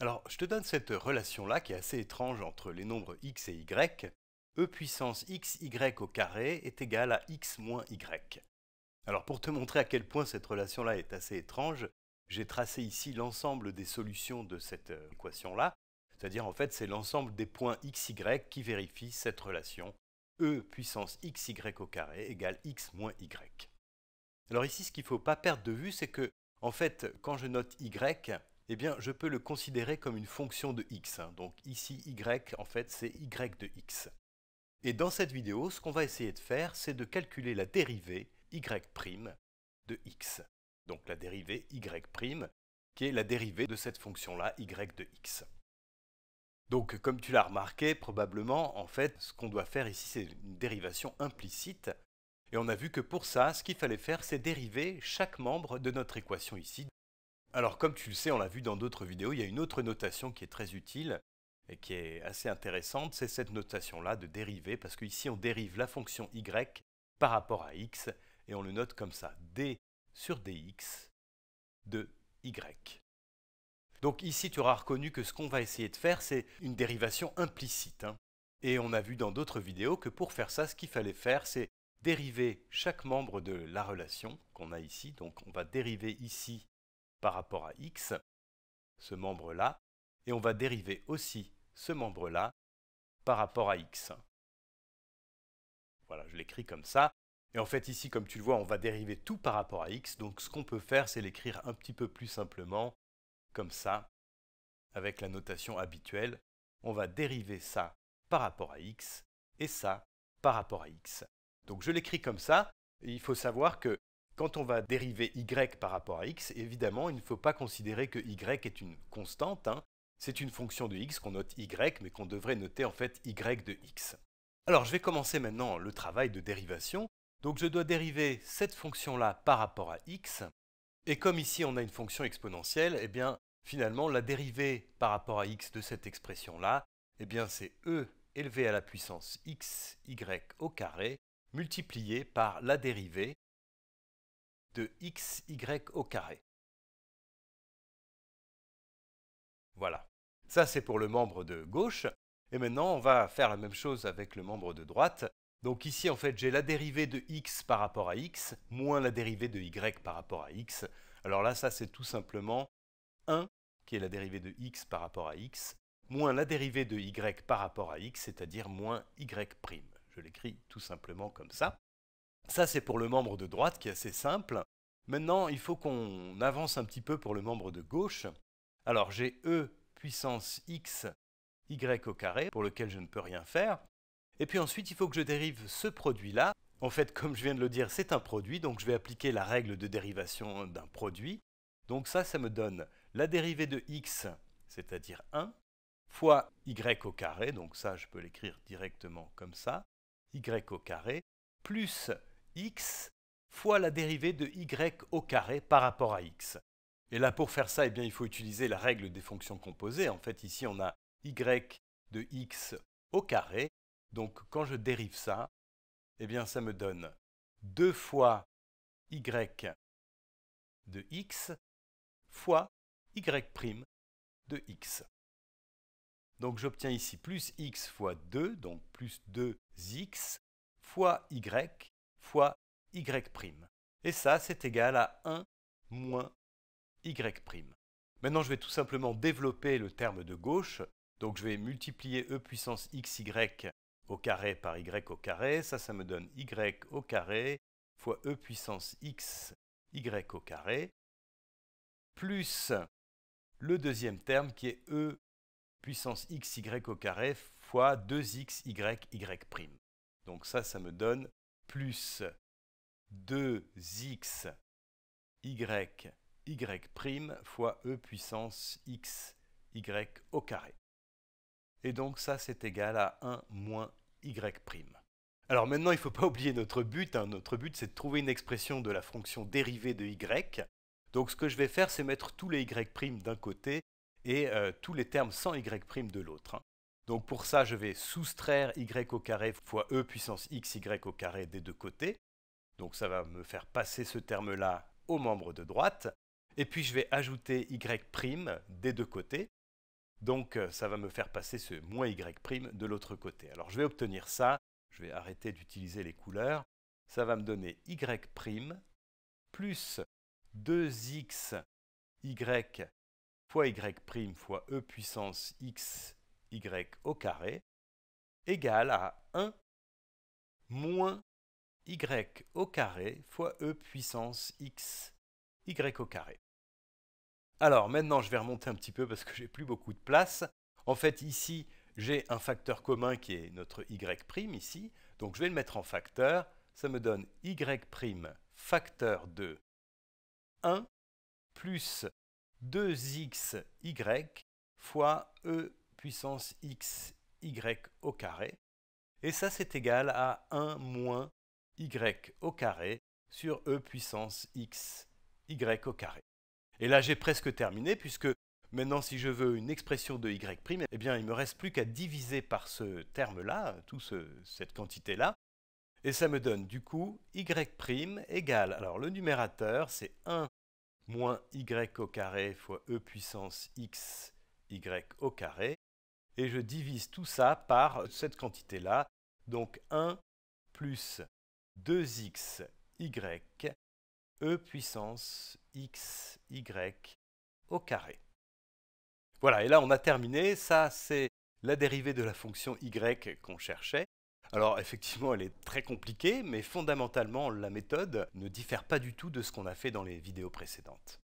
Alors, je te donne cette relation-là qui est assez étrange entre les nombres x et y. e puissance xy au carré est égal à x moins y. Alors, pour te montrer à quel point cette relation-là est assez étrange, j'ai tracé ici l'ensemble des solutions de cette euh, équation-là, c'est-à-dire en fait c'est l'ensemble des points xy qui vérifient cette relation e puissance xy au carré égale x moins y. Alors ici, ce qu'il ne faut pas perdre de vue, c'est que, en fait, quand je note y, eh bien, je peux le considérer comme une fonction de x. Hein. Donc ici, y, en fait, c'est y de x. Et dans cette vidéo, ce qu'on va essayer de faire, c'est de calculer la dérivée y' de x. Donc la dérivée y', qui est la dérivée de cette fonction-là, y de x. Donc, comme tu l'as remarqué, probablement, en fait, ce qu'on doit faire ici, c'est une dérivation implicite. Et on a vu que pour ça, ce qu'il fallait faire, c'est dériver chaque membre de notre équation ici. Alors comme tu le sais, on l'a vu dans d'autres vidéos, il y a une autre notation qui est très utile et qui est assez intéressante, c'est cette notation-là de dérivée, parce qu'ici on dérive la fonction y par rapport à x, et on le note comme ça, d sur dx de y. Donc ici, tu auras reconnu que ce qu'on va essayer de faire, c'est une dérivation implicite. Hein. Et on a vu dans d'autres vidéos que pour faire ça, ce qu'il fallait faire, c'est dériver chaque membre de la relation qu'on a ici. Donc on va dériver ici par rapport à x, ce membre-là, et on va dériver aussi ce membre-là par rapport à x. Voilà, je l'écris comme ça. Et en fait, ici, comme tu le vois, on va dériver tout par rapport à x. Donc, ce qu'on peut faire, c'est l'écrire un petit peu plus simplement, comme ça, avec la notation habituelle. On va dériver ça par rapport à x et ça par rapport à x. Donc, je l'écris comme ça. Et il faut savoir que quand on va dériver y par rapport à x, évidemment, il ne faut pas considérer que y est une constante. Hein. C'est une fonction de x qu'on note y, mais qu'on devrait noter en fait y de x. Alors je vais commencer maintenant le travail de dérivation. Donc je dois dériver cette fonction-là par rapport à x. Et comme ici on a une fonction exponentielle, eh bien finalement la dérivée par rapport à x de cette expression-là, eh bien c'est e élevé à la puissance x, y au carré multiplié par la dérivée de x, y au carré. Voilà. Ça, c'est pour le membre de gauche. Et maintenant, on va faire la même chose avec le membre de droite. Donc ici, en fait, j'ai la dérivée de x par rapport à x, moins la dérivée de y par rapport à x. Alors là, ça, c'est tout simplement 1, qui est la dérivée de x par rapport à x, moins la dérivée de y par rapport à x, c'est-à-dire moins y'. Je l'écris tout simplement comme ça. Ça, c'est pour le membre de droite qui est assez simple. Maintenant, il faut qu'on avance un petit peu pour le membre de gauche. Alors, j'ai E puissance x, y au carré, pour lequel je ne peux rien faire. Et puis ensuite, il faut que je dérive ce produit-là. En fait, comme je viens de le dire, c'est un produit, donc je vais appliquer la règle de dérivation d'un produit. Donc ça, ça me donne la dérivée de x, c'est-à-dire 1, fois y au carré, donc ça, je peux l'écrire directement comme ça, y au carré, plus x fois la dérivée de y au carré par rapport à x. Et là, pour faire ça, eh bien, il faut utiliser la règle des fonctions composées. En fait, ici, on a y de x au carré. Donc, quand je dérive ça, eh bien, ça me donne 2 fois y de x fois y' de x. Donc, j'obtiens ici plus x fois 2, donc plus 2x fois y fois y'. prime. Et ça, c'est égal à 1 moins y'. Maintenant, je vais tout simplement développer le terme de gauche. Donc, je vais multiplier e puissance xy au carré par y au carré. Ça, ça me donne y au carré fois e puissance x y au carré plus le deuxième terme qui est e puissance xy au carré fois 2xy y'. Donc ça, ça me donne plus 2x y y' fois e puissance x y au carré. Et donc ça c'est égal à 1 moins y'. Alors maintenant il ne faut pas oublier notre but, hein. notre but c'est de trouver une expression de la fonction dérivée de y. Donc ce que je vais faire c'est mettre tous les y' d'un côté et euh, tous les termes sans y' de l'autre. Hein. Donc pour ça, je vais soustraire y au carré fois e puissance x, au carré des deux côtés. Donc ça va me faire passer ce terme-là au membre de droite. Et puis je vais ajouter y' prime des deux côtés. Donc euh, ça va me faire passer ce moins y' de l'autre côté. Alors je vais obtenir ça. Je vais arrêter d'utiliser les couleurs. Ça va me donner y' prime plus 2x y fois y' prime fois e puissance x y au carré égale à 1 moins y au carré fois e puissance x y au carré. Alors maintenant je vais remonter un petit peu parce que j'ai plus beaucoup de place. En fait ici j'ai un facteur commun qui est notre y' prime, ici, donc je vais le mettre en facteur, ça me donne y' prime facteur de 1 plus 2xy fois e puissance x, y au carré. Et ça, c'est égal à 1 moins y au carré sur e puissance x, y au carré. Et là, j'ai presque terminé, puisque maintenant, si je veux une expression de y', eh bien, il me reste plus qu'à diviser par ce terme-là, toute ce, cette quantité-là, et ça me donne du coup y' prime égale, alors le numérateur c'est 1 moins y au carré fois e puissance x y au carré, et je divise tout ça par cette quantité-là. Donc 1 plus 2xy e puissance xy au carré. Voilà, et là on a terminé. Ça, c'est la dérivée de la fonction y qu'on cherchait. Alors effectivement, elle est très compliquée, mais fondamentalement, la méthode ne diffère pas du tout de ce qu'on a fait dans les vidéos précédentes.